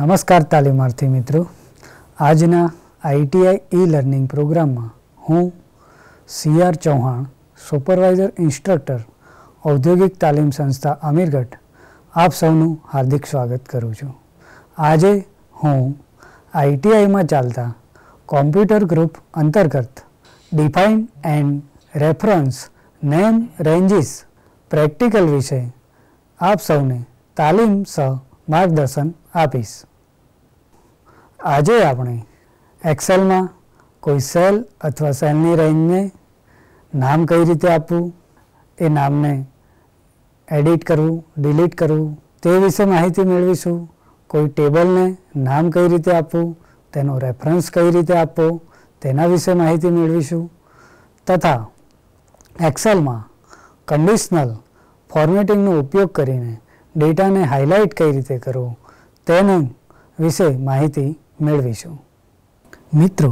નમસ્કાર તાલીમાર્થી મિત્રો આજના આઈટીઆઈ ઈ લર્નિંગ પ્રોગ્રામમાં હું સીઆર ચૌહાણ સુપરવાઇઝર ઇન્સ્ટ્રક્ટર ઔદ્યોગિક તાલીમ સંસ્થા અમીરગઢ આપ સૌનું હાર્દિક સ્વાગત કરું છું આજે હું આઈટીઆઈમાં ચાલતા કોમ્પ્યુટર ગ્રુપ અંતર્ગત define and reference name ranges practical વિશે આપ સૌને તાલીમ સહ માર્ગદર્શન આપીશ આજે આપણે એક્સેલમાં કોઈ સેલ અથવા સેલની રેન્જને નામ કઈ રીતે આપું એ નામને એડિટ કરું ડિલીટ કરું તે વિશે માહિતી મેળવીશું કોઈ ટેબલને નામ કઈ રીતે આપું તેનો રેફરન્સ કઈ રીતે આપું તેના વિશે માહિતી મેળવીશું તથા એક્સેલમાં કન્ડિશનલ ફોર્મેટિંગનો ઉપયોગ કરીને ડેટાને હાઇલાઇટ કઈ રીતે કરું તેના વિશે માહિતી મેળવીશું મિત્રો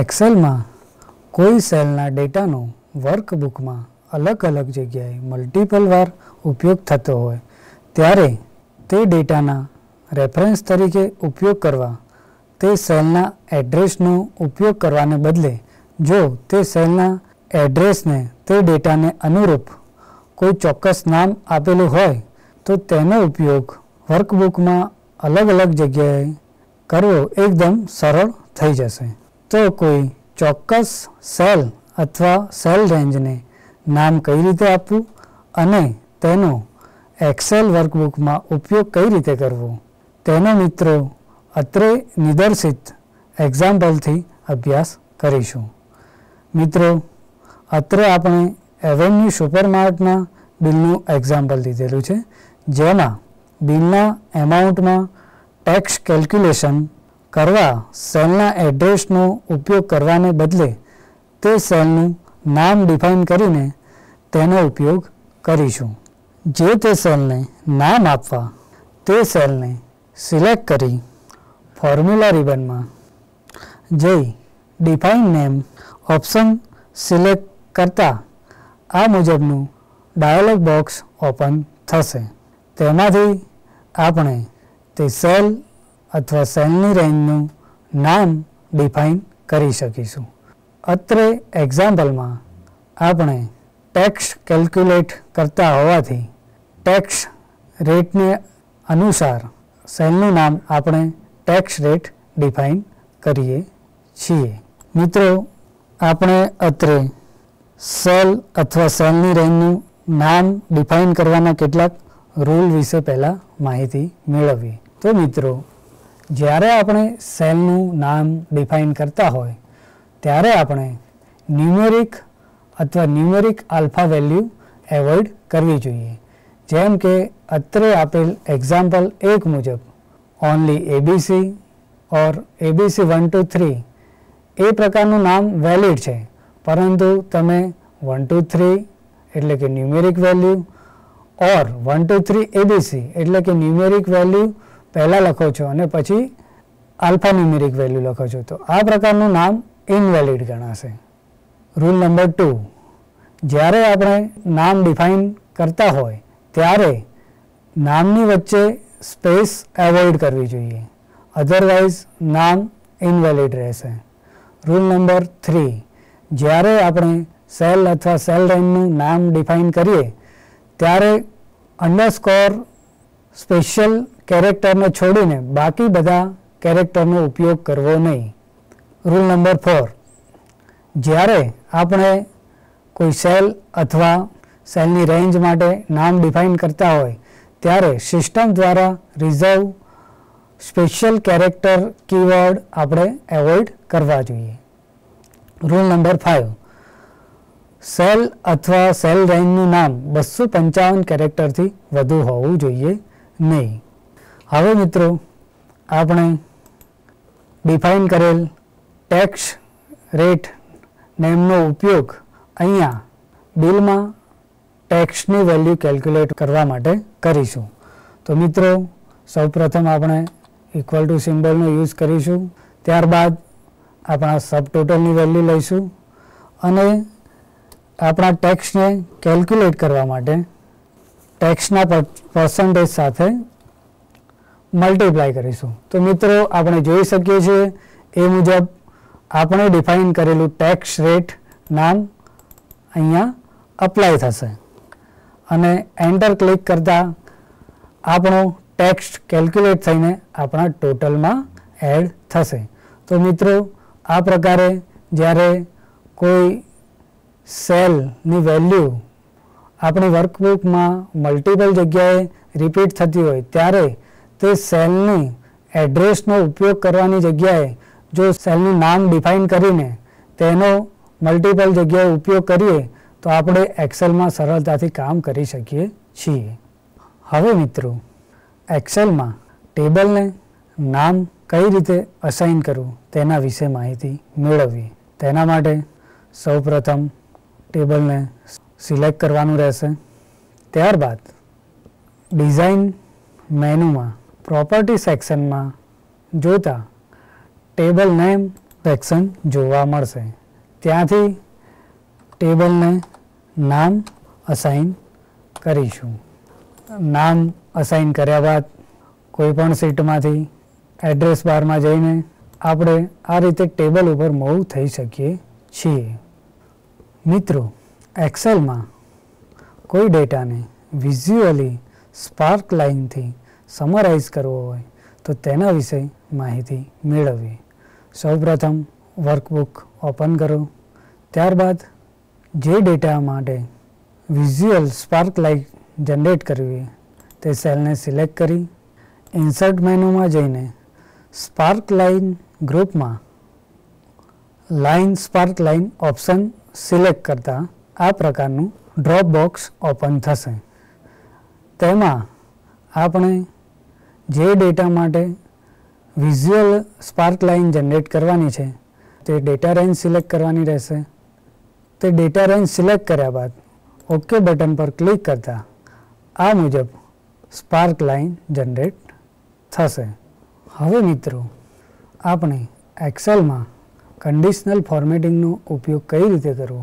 એક્સેલ માં કોઈ સેલ ના ડેટા નો વર્કબુક માં અલગ અલગ જગ્યાએ મલ્ટીપલ વાર ઉપયોગ થતો હોય ત્યારે તે ડેટા ના રેફરન્સ તરીકે ઉપયોગ કરવા તે સેલ ના એડ્રેસ નો ઉપયોગ કરવાને બદલે જો તે સેલ ના એડ્રેસ ને તે ડેટા ને અનુરૂપ કોઈ ચોક્કસ નામ આપેલું હોય તો તેનો ઉપયોગ વર્કબુક માં અલગ અલગ જગ્યાએ કરવો એકદમ સરળ થઈ જશે તો કોઈ ચોક્કસ સેલ અથવા સેલ રેન્જને નામ કઈ રીતે આપવું અને તેનો એક્સેલ વર્કબુકમાં ઉપયોગ કઈ રીતે કરવો તેનો મિત્રો અત્રે નિદર્શિત એક્ઝામ્પલથી અભ્યાસ કરીશું મિત્રો અત્રે આપણે એવન્યુ સુપરમાર્ટના બિલનું એક્ઝામ્પલ લીધેલું છે જેમાં બિલના એમાઉન્ટમાં टेक्स्ट कैलकुलेशन करवा सेलना एड्रेस નો ઉપયોગ કરવાને બદલે તે સેલનું નામ डिफाइन કરીને તેનો ઉપયોગ કરીશ જે તે સેલને નામ આપા તે સેલને સિલેક્ટ કરી ફોર્મ્યુલા રીબન માં જઈ डिफाइन નેમ ઓપ્શન સિલેક્ટ કરતા આ મુજબ નું ડાયલોગ બોક્સ ઓપન થશે તેમાંથી આપણે તે સલ અથવા સલ્ની રેન્નું નામ ડિફાઇન કરી સકીશુ અત્રે એક્ઝામ્પલ માં આપણે ટેક્સ કેલ્ક્યુલેટ કરતા હોવા થી ટેક્સ રેટ ને અનુસાર સલ્નું નામ આપણે ટેક્સ રેટ ડિફાઇન કરીએ છીએ મિત્રો આપણે અત્રે સલ અથવા સલ્ની રેન્નું નામ ડિફાઇન કરવાના કેટલા રોલ વિસે પેલા માહિતી મેળવી તો મિત્રો જ્યારે આપણે સેમનું નામ ડીફાઇન કરતા હોય ત્યારે આપણે ન્યુમેરિક અથવા ન્યુમેરિક આલ્ફા વેલ્યુ એવોઇડ કરવી જોઈએ જેમ કે અતરે આપેલ એક્ઝામ્પલ એક મુજબ ઓન્લી એબીસી ઓર એબીસી 123 એ પ્રકારનું નામ વેલિડ છે પરંતુ તમે 123 એટલે કે ન્યુમેરિક વેલ્યુ और 1 2 3 ए बी सी એટલે કે ન્યુમેરિક વેલ્યુ પહેલા લખો છો અને પછી આલ્ફા ન્યુમેરિક વેલ્યુ લખો છો તો આ પ્રકારનું નામ ઇનવેલિડ ગણાશે રૂલ નંબર 2 જ્યારે આપણે નામ ડિફાઇન કરતા હોય ત્યારે નામની વચ્ચે સ્પેસ અવॉइड કરવી જોઈએ otherwise નામ ઇનવેલિડ રહેશે રૂલ નંબર 3 જ્યારે આપણે સેલ અથવા સેલ રેન્જનું નામ ડિફાઇન કરીએ ત્યારે અનાસ્કોર સ્પેશિયલ કેરેક્ટર માં છોડીને બાકી બધા કેરેક્ટર નો ઉપયોગ કરવો નહીં रूल નંબર 4 જ્યારે આપણે કોઈ સેલ अथवा સેલની રેન્જ માટે નામ ડિફાઇન કરતા હોય ત્યારે સિસ્ટમ દ્વારા રિઝર્વ સ્પેશિયલ કેરેક્ટર કીવર્ડ આપણે એવોઇડ કરવા જોઈએ रूल નંબર 5 सेल अथवा सेल रेंज નું નામ 255 કેરેક્ટર થી વધુ હોવું જોઈએ નહીં હવે મિત્રો આપણે ડીફાઇન કરેલ ટેક્સ રેટ નેમ નો ઉપયોગ અહીંયા બિલમાં ટેક્સ ની વેલ્યુ કેલ્ક્યુલેટ કરવા માટે કરીશું તો મિત્રો સૌપ્રથમ આપણે ઇક્વલ ટુ સિમ્બોલ નો યુઝ કરીશું ત્યારબાદ આપના સબટોટલ ની વેલ્યુ લઈશું અને આપણા ટેક્સ ને કેલ્ક્યુલેટ કરવા માટે ટેક્સ ના パー સેન્ટેજ સાથે મલ્ટીપ્લાય કરીશું તો મિત્રો આપણે જોઈ સક્યો છે એ મુજબ આપણે ડિફાઇન કરેલું ટેક્સ રેટ નામ અહીંયા એપ્લાય થશે અને એન્ટર ક્લિક કરતા આપણો ટેક્સ કેલ્ક્યુલેટ થઈને આપણા ટોટલ માં એડ થશે તો મિત્રો આ प्रकारे જ્યારે કોઈ सेल ની વેલ્યુ આપણી વર્કબુક માં મલ્ટીપલ જગ્યાએ રિપીટ થતી હોય ત્યારે તે સેલ ની એડ્રેસ નો ઉપયોગ કરવા ની જગ્યાએ જો સેલ નું નામ ડિફાઇન કરીને તેનો મલ્ટીપલ જગ્યાએ ઉપયોગ કરીએ તો આપણે એક્સેલ માં સરળતાથી કામ કરી શકીએ છીએ હવે મિત્રો એક્સેલ માં ટેબલ ને નામ કઈ રીતે અસાઇન કરવું તેના વિશે માહિતી મેળવી તેના માટે સૌપ્રથમ ટેબલ ને સિલેક્ટ કરવાનું રહેશે ત્યારબાદ ડિઝાઇન મેનુ માં પ્રોપર્ટી સેક્શન માં જોતા ટેબલ નેમ સેક્શન જોવા મળશે ત્યાંથી ટેબલ ને નામ અસાઇન કરીશું નામ અસાઇન કર્યા બાદ કોઈ પણ શીટમાંથી એડ્રેસ બાર માં જઈને આપણે આ રીતે ટેબલ ઉપર મોઉથ થઈ સકીએ છે મિત્રો એક્સેલમાં કોઈ ડેટાને વિઝ્યુઅલી સ્પાર્ક લાઇનથી સમરાઇઝ કરવો હોય તો તેના વિશે માહિતી મેળવવી સૌપ્રથમ વર્કબુક ઓપન કરો ત્યારબાદ જે ડેટા માટે વિઝ્યુઅલ સ્પાર્ક લાઇટ જનરેટ કરવી તે સેલને સિલેક્ટ કરી ઇન્સર્ટ મેનુમાં જઈને સ્પાર્ક લાઇન ગ્રુપમાં line sparkline option select કરતાં આ પ્રકારનું ડ્રોપ બોક્સ ઓપન થશે તેમાં આપણે જે ડેટા માટે વિઝ્યુઅલ સ્પાર્ક લાઇન જનરેટ કરવાની છે તે ડેટા રેન્જ સિલેક્ટ કરવાની રહેશે તે ડેટા રેન્જ સિલેક્ટ કર્યા બાદ ઓકે બટન પર ક્લિક કરતાં આ મુજબ સ્પાર્ક લાઇન જનરેટ થશે હવે મિત્રો આપણે એક્સેલમાં કન્ડિશનલ ફોર્મેટિંગનો ઉપયોગ કઈ રીતે કરવો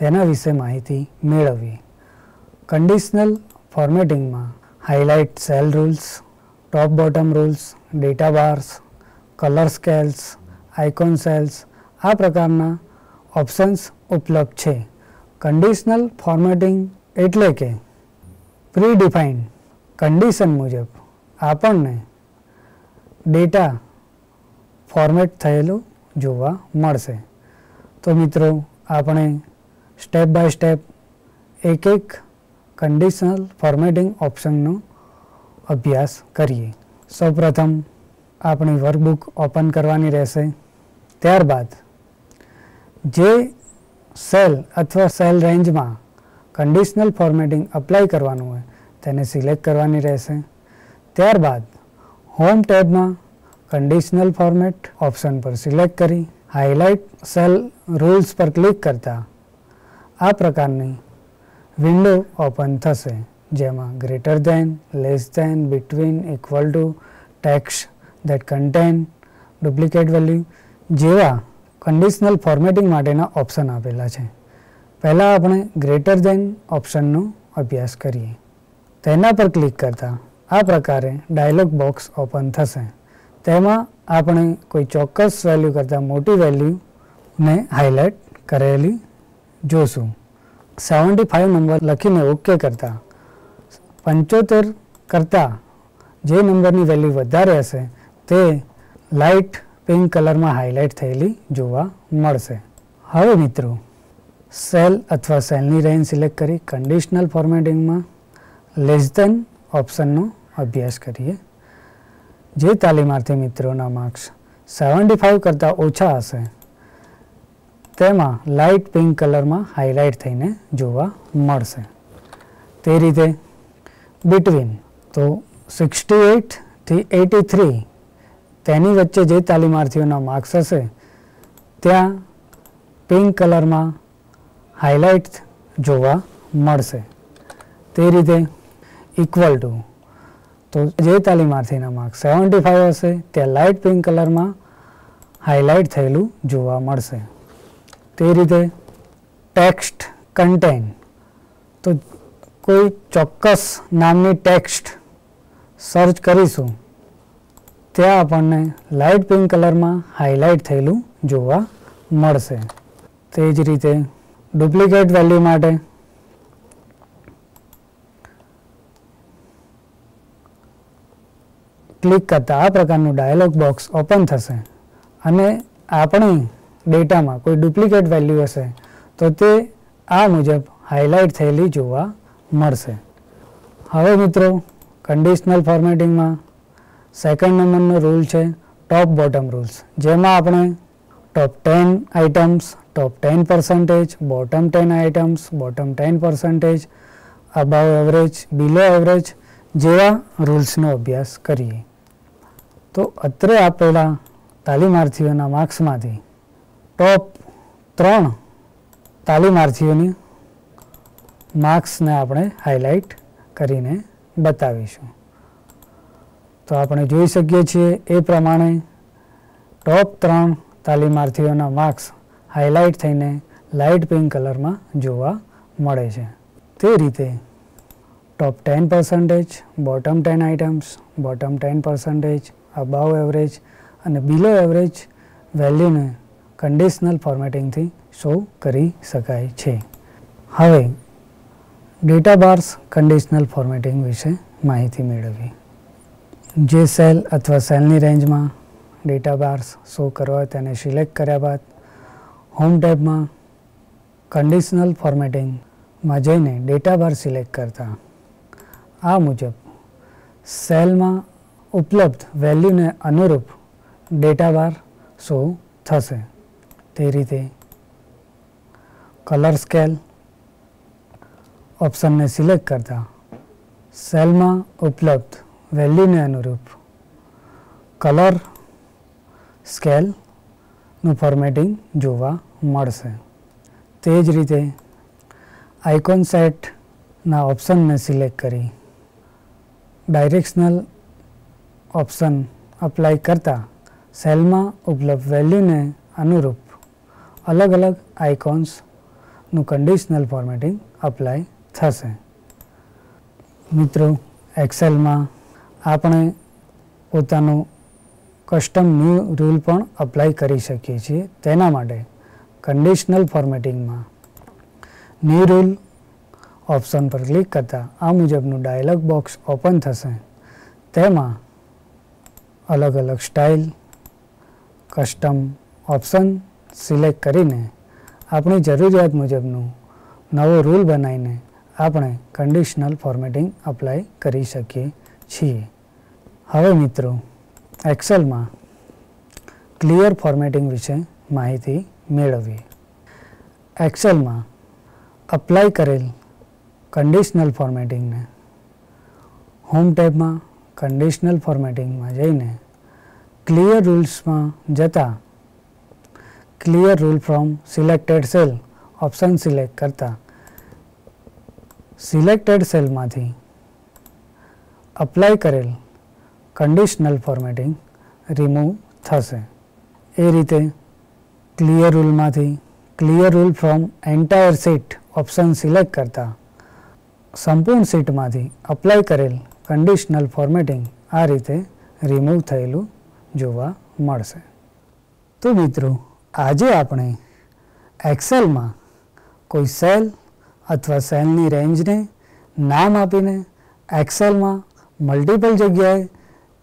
તેના વિશે માહિતી મેળવવી કન્ડિશનલ ફોર્મેટિંગમાં highlight cell rules top bottom rules data bars colour scales icon sets આ પ્રકારના ઓપ્શન્સ ઉપલબ્ધ છે કન્ડિશનલ ફોર્મેટિંગ એટલે કે પ્રી ડિફાઇન્ડ કન્ડિશન મુજબ આપણને ડેટા ફોર્મેટ થયેલું જોવા મળશે તો મિત્રો આપણે સ્ટેપ બાય સ્ટેપ એક એક કન્ડિશનલ ફોર્મેટિંગ ઓપ્શનનો અભ્યાસ કરીએ સૌપ્રથમ આપણી વર્કબુક ઓપન કરવાની રહેશે ત્યારબાદ જે સેલ અથવા સેલ રેન્જમાં કન્ડિશનલ ફોર્મેટિંગ અપ્લાય કરવાનું હોય તેને સિલેક્ટ કરવાની રહેશે ત્યારબાદ હોમ ટેબમાં कंडीशनल फॉर्मेट ऑप्शन પર સિલેક્ટ કરી હાઇલાઇટ સેલ રૂલ્સ પર ક્લિક કરતા આ પ્રકારની વિન્ડો ઓપન થશે જેમ કે greater than less than between equal to text that contain duplicate value જેવો કન્ડીશનલ ફોર્મેટિંગ માટેનો ઓપ્શન આપેલા છે પહેલા આપણે ગ્રેટર ધેન ઓપ્શનનો અભ્યાસ કરીએ તેના પર ક્લિક કરતા આ પ્રકાર હે ડાયલોગ બોક્સ ઓપન થશે તેમાં આપણે કોઈ ચોક્કસ વેલ્યુ કરતાં મોટી વેલ્યુને હાઇલાઇટ કરેલી જોશું સેવન્ટી ફાઇવ નંબર લખીને ઓકે કરતાં પંચોતેર કરતાં જે નંબરની વેલ્યુ વધારે હશે તે લાઇટ પિંક કલરમાં હાઇલાઇટ થયેલી જોવા મળશે હવે મિત્રો સેલ અથવા સેલની રેન્જ સિલેક્ટ કરી કન્ડિશનલ ફોર્મેટિંગમાં લેસ ધેન ઓપ્શનનો અભ્યાસ કરીએ जय तालिमारथी मित्रों मार्क्स 75 કરતા ઓછો હશે તેમાં લાઈટ પિંક કલરમાં હાઇલાઇટ થઈને જોવા મળશે તે રીતે બીટવીન તો 68 થી 83 તેની વચ્ચે જે तालिमारthioના માર્ક્સ હશે ત્યાં પિંક કલરમાં હાઇલાઇટ જોવા મળશે તે રીતે ઇક્વલ ટુ તો જે તાલીમાર્થીના માર્ક્સ સેવન્ટી ફાઇવ હશે ત્યાં લાઇટ પિંક કલરમાં હાઇલાઇટ થયેલું જોવા મળશે તે રીતે ટેક્સ્ટ કન્ટેન તો કોઈ ચોક્કસ નામની ટેક્સ્ટ સર્ચ કરીશું ત્યાં આપણને લાઇટ પિંક કલરમાં હાઇલાઇટ થયેલું જોવા મળશે તે જ રીતે ડુપ્લિકેટ વેલ્યુ માટે ક્લિક કરતા આ પ્રકારનો ડાયલોગ બોક્સ ઓપન થશે અને આપણી ડેટામાં કોઈ ડુપ્લિકેટ વેલ્યુ હશે તો તે આ મુજબ હાઇલાઇટ થયેલી જોવા મળશે હવે મિત્રો કન્ડિશનલ ફોર્મેટિંગમાં સેકન્ડ નંબરનો રૂલ છે ટોપ બોટમ રૂલ્સ જેમાં આપણે top 10 items top 10% bottom 10 items bottom 10% above average below average જેવા રૂલ્સનો અભ્યાસ કરીએ તો અતરે આપેલા તાળી મારથીઓના માર્ક્સ માંથી ટોપ 3 તાળી મારથીઓના માર્ક્સ ને આપણે હાઇલાઇટ કરીને બતાવીશું તો આપણે જોઈ સક્ય છે એ પ્રમાણે ટોપ 3 તાળી મારથીઓના માર્ક્સ હાઇલાઇટ થઈને લાઈટ પિંક કલર માં જોવા મળે છે તે રીતે top 10% bottom 10 items bottom 10% above average અને બિલો એવરેજ વેલ્યુને કન્ડિશનલ ફોર્મેટિંગથી શો કરી શકાય છે હવે ડેટા બાર્સ કન્ડિશનલ ફોર્મેટિંગ વિશે માહિતી મેળવવી જે સેલ અથવા સેલની રેન્જમાં ડેટા બાર્સ શો કરવા તેને સિલેક્ટ કર્યા બાદ હોમ ટેબમાં કન્ડિશનલ ફોર્મેટિંગમાં જઈને ડેટા બાર સિલેક્ટ કરતા આ મુજબ સેલમાં उपलब्ध वैल्यू ने अनुरूप डेटा बार शो થશે તે રીતે કલર સ્કેલ ઓપ્શન મે સિલેક્ટ કરતા સેલ માં ઉપલબ્ધ વેલ્યુ ને અનુરૂપ કલર સ્કેલ નો ફોર્મેટિંગ જોવા મળશે તે જ રીતે આઇકન સેટ ના ઓપ્શન મે સિલેક્ટ કરી ડાયરેક્શનલ ઓપ્શન એપ્લાય કરતા સેલ માં ઉપલબ્ધ વેલ્યુને અનુરૂપ અલગ અલગ આઇકોન્સ નું કન્ડિશનલ ફોર્મેટિંગ એપ્લાય થશે મિત્રો એક્સેલ માં આપણે પોતાનો કસ્ટમ નિયમ રૂલ પણ એપ્લાય કરી સકીએ છીએ તેના માટે કન્ડિશનલ ફોર્મેટિંગ માં ન્યુ રૂલ ઓપ્શન પર ક્લિક કરતા આ મુજબનો ડાયલોગ બોક્સ ઓપન થશે તેમાં અલગ અલગ સ્ટાઇલ કસ્ટમ ઓપ્શન સિલેક્ટ કરીને આપણી જરૂરિયાત મુજબનું નવો રૂલ બનાવીને આપણે કન્ડિશનલ ફોર્મેટિંગ અપ્લાય કરી શકીએ છીએ હવે મિત્રો એક્સેલમાં ક્લિયર ફોર્મેટિંગ વિશે માહિતી મેળવીએ એક્સેલમાં અપ્લાય કરેલ કન્ડિશનલ ફોર્મેટિંગને હોમ ટેબમાં કન્ડિશનલ ફોર્મેટિંગમાં જઈને ક્લિયર રૂલ્સમાં જતાં clear rule from selected cell option select કરતાં સિલેક્ટેડ સેલમાંથી અપ્લાય કરેલ કન્ડિશનલ ફોર્મેટિંગ રિમૂવ થશે એ રીતે ક્લિયર રૂલમાંથી clear rule from entire sheet option select કરતાં સંપૂર્ણ સીટમાંથી અપ્લાય કરેલ કંડિશનલ ફોર્મેટિંગ આ રીતે રિમૂવ થયેલું જોવા મળશે તો મિત્રો આજે આપણે એક્સેલમાં કોઈ સેલ અથવા સેલની રેન્જને નામ આપીને એક્સેલમાં મલ્ટિપલ જગ્યાએ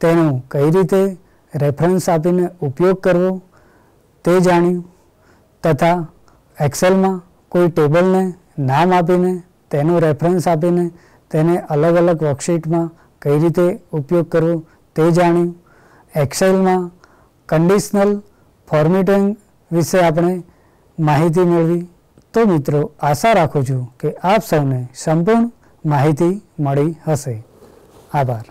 તેનું કઈ રીતે રેફરન્સ આપીને ઉપયોગ કરવો તે જાણ્યું તથા એક્સેલમાં કોઈ ટેબલને નામ આપીને તેનું રેફરન્સ આપીને તેને અલગ અલગ વર્કશીટમાં કઈ રીતે ઉપયોગ કરવો તે જાણ્યું એક્સેલમાં કન્ડિશનલ ફોર્મેટિંગ વિશે આપણે માહિતી મેળવી તો મિત્રો આશા રાખું છું કે આપ સૌને સંપૂર્ણ માહિતી મળી હશે આભાર